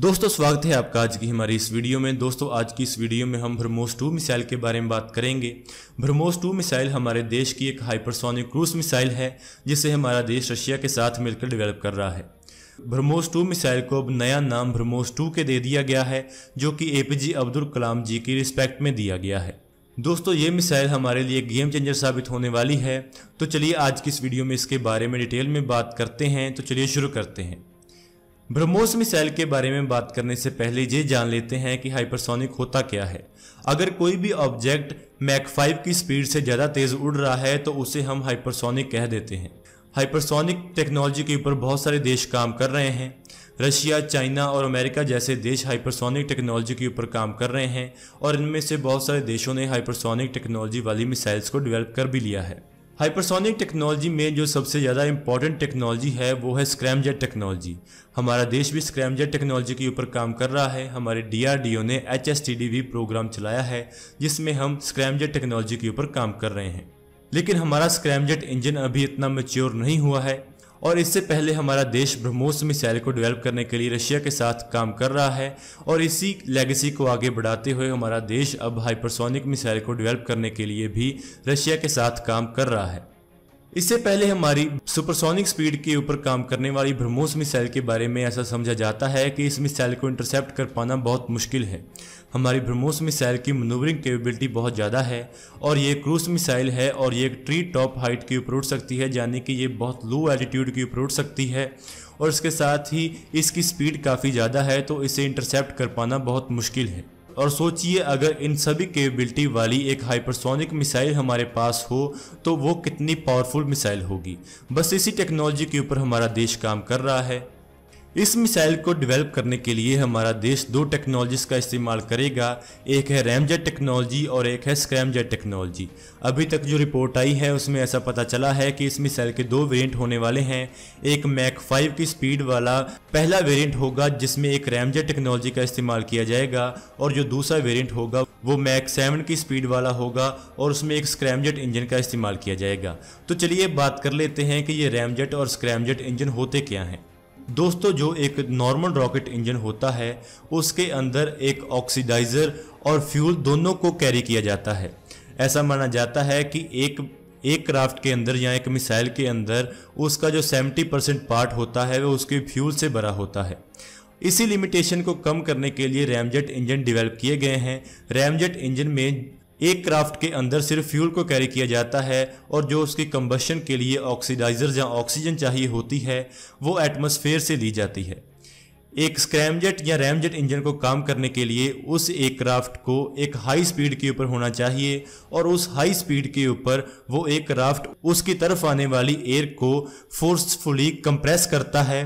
दोस्तों स्वागत है आपका आज की हमारी इस वीडियो में दोस्तों आज की इस वीडियो में हम ब्रह्मोस टू मिसाइल के बारे में बात करेंगे ब्रह्मोस टू मिसाइल हमारे देश की एक हाइपरसोनिक क्रूज मिसाइल है जिसे हमारा देश रशिया के साथ मिलकर डेवलप कर रहा है ब्रह्मोस टू मिसाइल को अब नया नाम ब्रह्मोस टू के दे दिया गया है जो कि ए पी अब्दुल कलाम जी की रिस्पेक्ट में दिया गया है दोस्तों ये मिसाइल हमारे लिए गेम चेंजर साबित होने वाली है तो चलिए आज की इस वीडियो में इसके बारे में डिटेल में बात करते हैं तो चलिए शुरू करते हैं ब्रह्मोस मिसाइल के बारे में बात करने से पहले ये जान लेते हैं कि हाइपरसोनिक होता क्या है अगर कोई भी ऑब्जेक्ट मैक 5 की स्पीड से ज़्यादा तेज़ उड़ रहा है तो उसे हम हाइपरसोनिक कह देते हैं हाइपरसोनिक टेक्नोलॉजी के ऊपर बहुत सारे देश काम कर रहे हैं रशिया चाइना और अमेरिका जैसे देश हाइपरसोनिक टेक्नोलॉजी के ऊपर काम कर रहे हैं और इनमें से बहुत सारे देशों ने हाइपरसोनिक टेक्नोलॉजी वाली मिसाइल्स को डेवलप कर भी लिया है हाइपरसोनिक टेक्नोलॉजी में जो सबसे ज़्यादा इंपॉर्टेंट टेक्नोलॉजी है वो है स्क्रैमजेट टेक्नोलॉजी हमारा देश भी स्क्रैमजेट टेक्नोलॉजी के ऊपर काम कर रहा है हमारे डीआरडीओ ने एच एस प्रोग्राम चलाया है जिसमें हम स्क्रैमजेट टेक्नोलॉजी के ऊपर काम कर रहे हैं लेकिन हमारा स्क्रैमजेट इंजन अभी इतना मेच्योर नहीं हुआ है और इससे पहले हमारा देश ब्रह्मोस मिसाइल को डेवलप करने के लिए रशिया के साथ काम कर रहा है और इसी लेगेसी को आगे बढ़ाते हुए हमारा देश अब हाइपरसोनिक मिसाइल को डेवलप करने के लिए भी रशिया के साथ काम कर रहा है इससे पहले हमारी सुपरसोनिक स्पीड के ऊपर काम करने वाली ब्रह्मोस मिसाइल के बारे में ऐसा समझा जाता है कि इस मिसाइल को इंटरसेप्ट कर पाना बहुत मुश्किल है हमारी ब्रह्मोस मिसाइल की मनूवरिंग कैपेबिलिटी बहुत ज़्यादा है और ये क्रूज मिसाइल है और ये एक ट्री टॉप हाइट के ऊपर उठ सकती है यानी कि ये बहुत लो एल्टीट्यूड के ऊपर उठ सकती है और इसके साथ ही इसकी स्पीड काफ़ी ज़्यादा है तो इसे इंटरसेप्ट कर पाना बहुत मुश्किल है और सोचिए अगर इन सभी कैपेबिलिटी वाली एक हाइपरसोनिक मिसाइल हमारे पास हो तो वो कितनी पावरफुल मिसाइल होगी बस इसी टेक्नोलॉजी के ऊपर हमारा देश काम कर रहा है इस मिसाइल को डेवलप करने के लिए हमारा देश दो टेक्नोलॉजीज का इस्तेमाल करेगा एक है रैमजेट टेक्नोलॉजी और एक है स्क्रैमजेट टेक्नोलॉजी अभी तक जो रिपोर्ट आई है उसमें ऐसा पता चला है कि इस मिसाइल के दो वेरिएंट होने वाले हैं एक मैक फाइव की स्पीड वाला पहला वेरिएंट होगा जिसमें एक रैमजेट टेक्नोलॉजी का इस्तेमाल किया जाएगा और जो दूसरा वेरियंट होगा वो मैक सेवन की स्पीड वाला होगा और उसमें एक स्क्रैमजेट इंजन का इस्तेमाल किया जाएगा तो चलिए बात कर लेते हैं कि ये रैमजेट और स्क्रैमजेट इंजन होते क्या हैं दोस्तों जो एक नॉर्मल रॉकेट इंजन होता है उसके अंदर एक ऑक्सीडाइज़र और फ्यूल दोनों को कैरी किया जाता है ऐसा माना जाता है कि एक एक क्राफ्ट के अंदर या एक मिसाइल के अंदर उसका जो 70 परसेंट पार्ट होता है वह उसके फ्यूल से भरा होता है इसी लिमिटेशन को कम करने के लिए रैमजेट इंजन डेवलप किए गए हैं रैमजेट इंजन में एक क्राफ्ट के अंदर सिर्फ फ्यूल को कैरी किया जाता है और जो उसके कम्बशन के लिए ऑक्सीडाइजर या ऑक्सीजन चाहिए होती है वो एटमोसफेयर से ली जाती है एक स्क्रैमजेट या रैमजेट इंजन को काम करने के लिए उस एयरक्राफ्ट को एक हाई स्पीड के ऊपर होना चाहिए और उस हाई स्पीड के ऊपर वो एयरक्राफ्ट उसकी तरफ आने वाली एयर को फोर्सफुली कंप्रेस करता है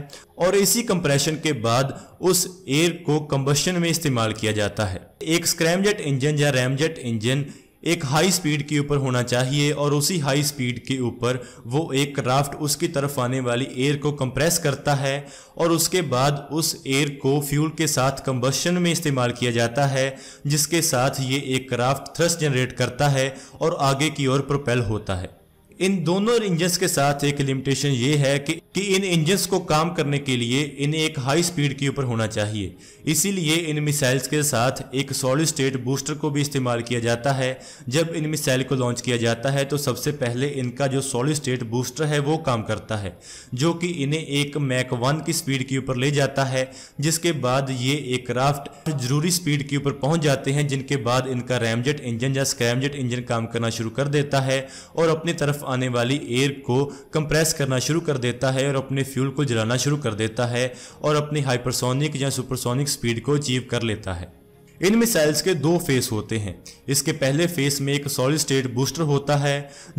और इसी कंप्रेशन के बाद उस एयर को कंबशन में इस्तेमाल किया जाता है एक स्क्रैमजेट इंजन या रैमजेट इंजन एक हाई स्पीड के ऊपर होना चाहिए और उसी हाई स्पीड के ऊपर वो एक क्राफ्ट उसकी तरफ आने वाली एयर को कंप्रेस करता है और उसके बाद उस एयर को फ्यूल के साथ कंबशन में इस्तेमाल किया जाता है जिसके साथ ये एक क्राफ्ट थ्रस्ट जनरेट करता है और आगे की ओर प्रोपेल होता है इन दोनों इंजन के साथ एक लिमिटेशन ये है कि, कि इन इंजन को काम करने के लिए इन्हें एक हाई स्पीड के ऊपर होना चाहिए इसीलिए इन मिसाइल्स के साथ एक सॉलिड स्टेट बूस्टर को भी इस्तेमाल किया जाता है जब इन मिसाइल को लॉन्च किया जाता है तो सबसे पहले इनका जो सॉलिड स्टेट बूस्टर है वो काम करता है जो कि इन्हें एक मैक वन की स्पीड के ऊपर ले जाता है जिसके बाद ये एक क्राफ्ट जरूरी स्पीड के ऊपर पहुंच जाते हैं जिनके बाद इनका रैमजेट इंजन या स्क्रैमजेट इंजन काम करना शुरू कर देता है और अपनी तरफ आने वाली एयर को कंप्रेस करना शुरू कर देता है और अपने फ्यूल को जलाना शुरू कर देता है और अपनी हाइपरसोनिक या सुपरसोनिक स्पीड को अचीव कर लेता है इन मिसाइल्स के दो फेस होते हैं इसके पहले फेस में एक सॉलिड स्टेट बूस्टर होता है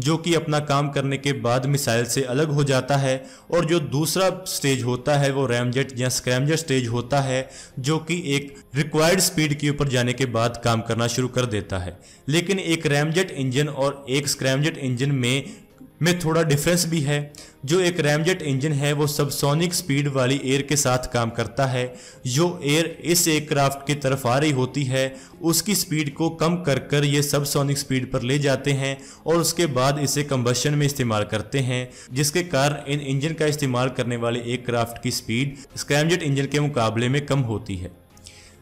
जो कि अपना काम करने के बाद मिसाइल से अलग हो जाता है और जो दूसरा स्टेज होता है वो रैमजेट या स्क्रैमजेट स्टेज होता है जो कि एक रिक्वायर्ड स्पीड के ऊपर जाने के बाद काम करना शुरू कर देता है लेकिन एक रैमजेट इंजन और एक स्क्रैमजेट इंजन में में थोड़ा डिफरेंस भी है जो एक रैमजेट इंजन है वो सबसोनिक स्पीड वाली एयर के साथ काम करता है जो एयर इस एयरक्राफ्ट की तरफ आ रही होती है उसकी स्पीड को कम कर कर ये सबसोनिक स्पीड पर ले जाते हैं और उसके बाद इसे कम्बशन में इस्तेमाल करते हैं जिसके कारण इन इंजन का इस्तेमाल करने वाले एयरक्राफ्ट की स्पीड स्क्रैमजेट इंजन के मुकाबले में कम होती है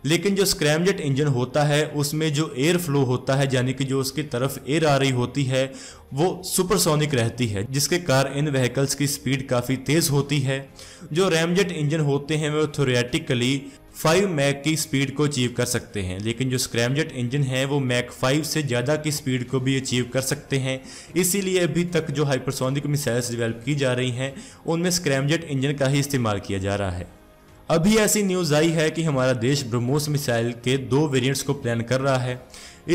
लेकिन जो स्क्रैमजेट इंजन होता है उसमें जो एयर फ्लो होता है यानी कि जो उसकी तरफ एयर आ रही होती है वो सुपरसोनिक रहती है जिसके कारण इन व्हीकल्स की स्पीड काफ़ी तेज़ होती है जो रैमजेट इंजन होते हैं वो थोरेटिकली 5 मैक की स्पीड को अचीव कर सकते हैं लेकिन जो स्क्रैमजेट इंजन है वो मैक 5 से ज़्यादा की स्पीड को भी अचीव कर सकते हैं इसीलिए अभी तक जो हाइपरसोनिक मिसाइल्स डिवेलप की जा रही हैं उनमें स्क्रैमजेट इंजन का ही इस्तेमाल किया जा रहा है अभी ऐसी न्यूज़ आई है कि हमारा देश ब्रह्मोस मिसाइल के दो वेरिएंट्स को प्लान कर रहा है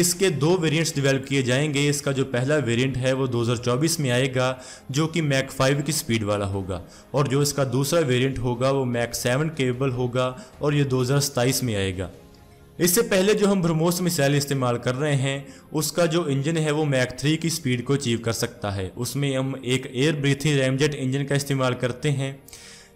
इसके दो वेरिएंट्स डेवलप किए जाएंगे इसका जो पहला वेरिएंट है वो 2024 में आएगा जो कि मैक 5 की स्पीड वाला होगा और जो इसका दूसरा वेरिएंट होगा वो मैक 7 केबल होगा और ये दो में आएगा इससे पहले जो हम ब्रह्मोस मिसाइल इस्तेमाल कर रहे हैं उसका जो इंजन है वो मैक थ्री की स्पीड को अचीव कर सकता है उसमें हम एक एयर ब्रीथिंग रैमजेट इंजन का इस्तेमाल करते हैं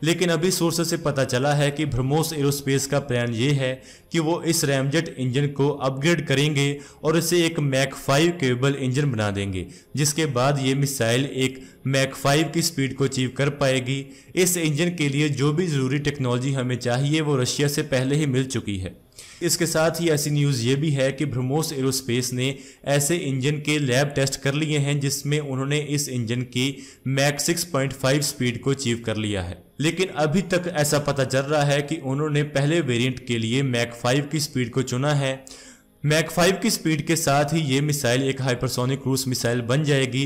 लेकिन अभी सोर्स से पता चला है कि ब्रह्मोस एरोस्पेस का प्लान ये है कि वो इस रैमजेट इंजन को अपग्रेड करेंगे और इसे एक मैक फाइव केबल इंजन बना देंगे जिसके बाद ये मिसाइल एक मैक फाइव की स्पीड को अचीव कर पाएगी इस इंजन के लिए जो भी ज़रूरी टेक्नोलॉजी हमें चाहिए वो रशिया से पहले ही मिल चुकी है इसके साथ ही ऐसी न्यूज़ ये भी है कि ब्रह्मोस एरोस्पेस ने ऐसे इंजन के लैब टेस्ट कर लिए हैं जिसमें उन्होंने इस इंजन की मैक 6.5 स्पीड को अचीव कर लिया है लेकिन अभी तक ऐसा पता चल रहा है कि उन्होंने पहले वेरिएंट के लिए मैक 5 की स्पीड को चुना है मैक 5 की स्पीड के साथ ही ये मिसाइल एक हाइपरसोनिक क्रूज मिसाइल बन जाएगी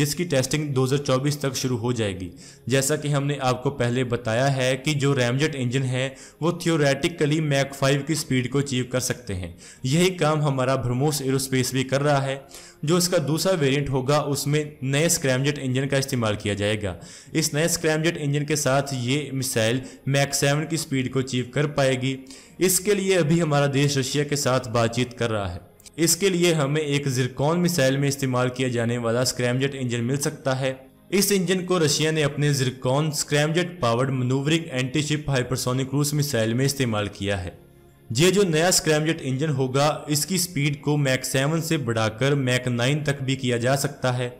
जिसकी टेस्टिंग 2024 तक शुरू हो जाएगी जैसा कि हमने आपको पहले बताया है कि जो रैमजेट इंजन है वो थियोरेटिकली मैक 5 की स्पीड को अचीव कर सकते हैं यही काम हमारा भ्रमोस एरोस्पेस भी कर रहा है जो इसका दूसरा वेरिएंट होगा उसमें नए स्क्रैमजेट इंजन का इस्तेमाल किया जाएगा इस नए स्क्रैमजेट इंजन के साथ ये मिसाइल मैक सेवन की स्पीड को अचीव कर पाएगी इसके लिए अभी हमारा देश रशिया के साथ बातचीत कर रहा है इसके लिए हमें एक जिरकॉन मिसाइल में इस्तेमाल किया जाने वाला स्क्रैमजेट इंजन मिल सकता है इस इंजन को रशिया ने अपने Zircon scramjet powered manoeuvring antiship hypersonic cruise missile में इस्तेमाल किया है ये जो नया स्क्रैमजेट इंजन होगा इसकी स्पीड को मैक सेवन से बढ़ाकर मैक नाइन तक भी किया जा सकता है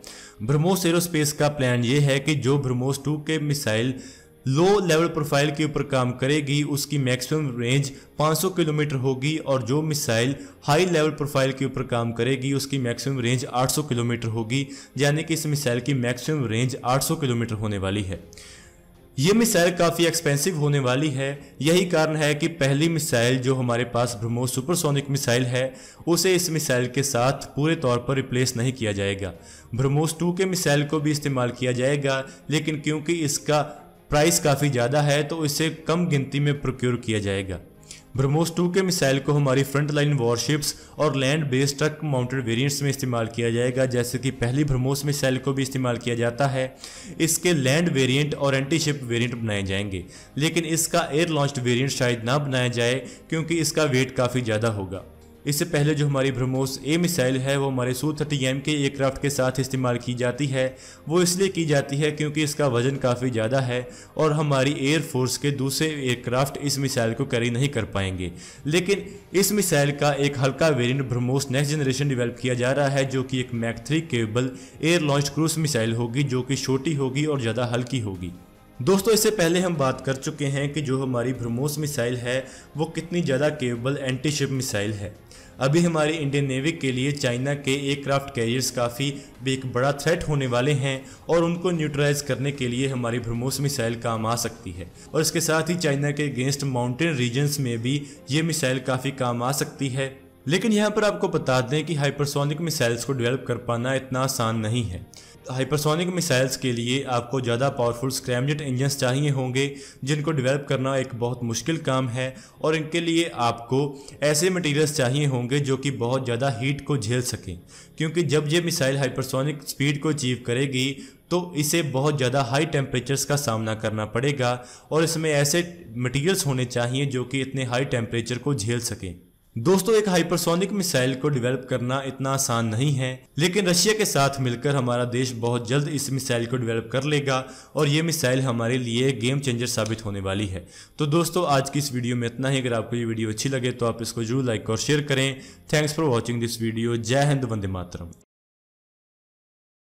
ब्रह्मोस एरोस्पेस का प्लान ये है कि जो ब्रह्मोस टू के मिसाइल लो लेवल प्रोफाइल के ऊपर काम करेगी उसकी मैक्सिमम रेंज 500 किलोमीटर होगी और जो मिसाइल हाई लेवल प्रोफाइल के ऊपर काम करेगी उसकी मैक्सिमम रेंज 800 किलोमीटर होगी यानी कि इस मिसाइल की मैक्सिमम रेंज 800 किलोमीटर होने वाली है ये मिसाइल काफ़ी एक्सपेंसिव होने वाली है यही कारण है कि पहली मिसाइल जो हमारे पास ब्रह्मोस सुपरसोनिक मिसाइल है उसे इस मिसाइल के साथ पूरे तौर पर रिप्लेस नहीं किया जाएगा ब्रह्मोस टू के मिसाइल को भी इस्तेमाल किया जाएगा लेकिन क्योंकि इसका प्राइस काफ़ी ज़्यादा है तो इसे कम गिनती में प्रोक्योर किया जाएगा ब्रह्मोस टू के मिसाइल को हमारी फ्रंट लाइन वॉरशिप्स और land based truck mounted variants में इस्तेमाल किया जाएगा जैसे कि पहली ब्रह्मोस मिसाइल को भी इस्तेमाल किया जाता है इसके लैंड वेरिएंट और एंटी शिप वेरिएंट बनाए जाएंगे लेकिन इसका एयर लॉन्च्ड वेरिएंट शायद ना बनाया जाए क्योंकि इसका वेट काफ़ी ज़्यादा होगा इससे पहले जो हमारी ब्रह्मोस ए मिसाइल है वो हमारे सू थर्टी एम के एयरक्राफ्ट के साथ इस्तेमाल की जाती है वो इसलिए की जाती है क्योंकि इसका वजन काफ़ी ज़्यादा है और हमारी एयरफोर्स के दूसरे एयरक्राफ्ट इस मिसाइल को कैरी नहीं कर पाएंगे लेकिन इस मिसाइल का एक हल्का variant BrahMos next generation develop किया जा रहा है जो कि एक Mach three capable air launch cruise missile होगी जो कि छोटी होगी और ज़्यादा हल्की होगी दोस्तों इससे पहले हम बात कर चुके हैं कि जो हमारी ब्रह्मोस मिसाइल है वो कितनी ज़्यादा केबल एंटी शिप मिसाइल है अभी हमारी इंडियन नेवी के लिए चाइना के एयरक्राफ्ट कैरियर्स काफ़ी एक बड़ा थ्रेट होने वाले हैं और उनको न्यूट्रलाइज करने के लिए हमारी ब्रह्मोस मिसाइल काम आ सकती है और इसके साथ ही चाइना के अगेंस्ट माउंटेन रीजन्स में भी ये मिसाइल काफ़ी काम आ सकती है लेकिन यहाँ पर आपको बता दें कि हाइपरसोनिक मिसाइल्स को डेवलप कर पाना इतना आसान नहीं है हाइपरसोनिक मिसाइल्स के लिए आपको ज़्यादा पावरफुल स्क्रैमजेट इंजन्स चाहिए होंगे जिनको डेवलप करना एक बहुत मुश्किल काम है और इनके लिए आपको ऐसे मटेरियल्स चाहिए होंगे जो कि बहुत ज़्यादा हीट को झेल सकें क्योंकि जब ये मिसाइल हाइपरसोनिक स्पीड को अचीव करेगी तो इसे बहुत ज़्यादा हाई टेम्परेचर्स का सामना करना पड़ेगा और इसमें ऐसे मटीरियल्स होने चाहिए जो कि इतने हाई टेम्परेचर को झेल सकें दोस्तों एक हाइपरसोनिक मिसाइल को डेवलप करना इतना आसान नहीं है लेकिन रशिया के साथ मिलकर हमारा देश बहुत जल्द इस मिसाइल को डेवलप कर लेगा और ये मिसाइल हमारे लिए गेम चेंजर साबित होने वाली है तो दोस्तों आज की इस वीडियो में इतना ही अगर आपको ये वीडियो अच्छी लगे तो आप इसको जरूर लाइक और शेयर करें thanks for watching this video जय हिंद वंदे मातरम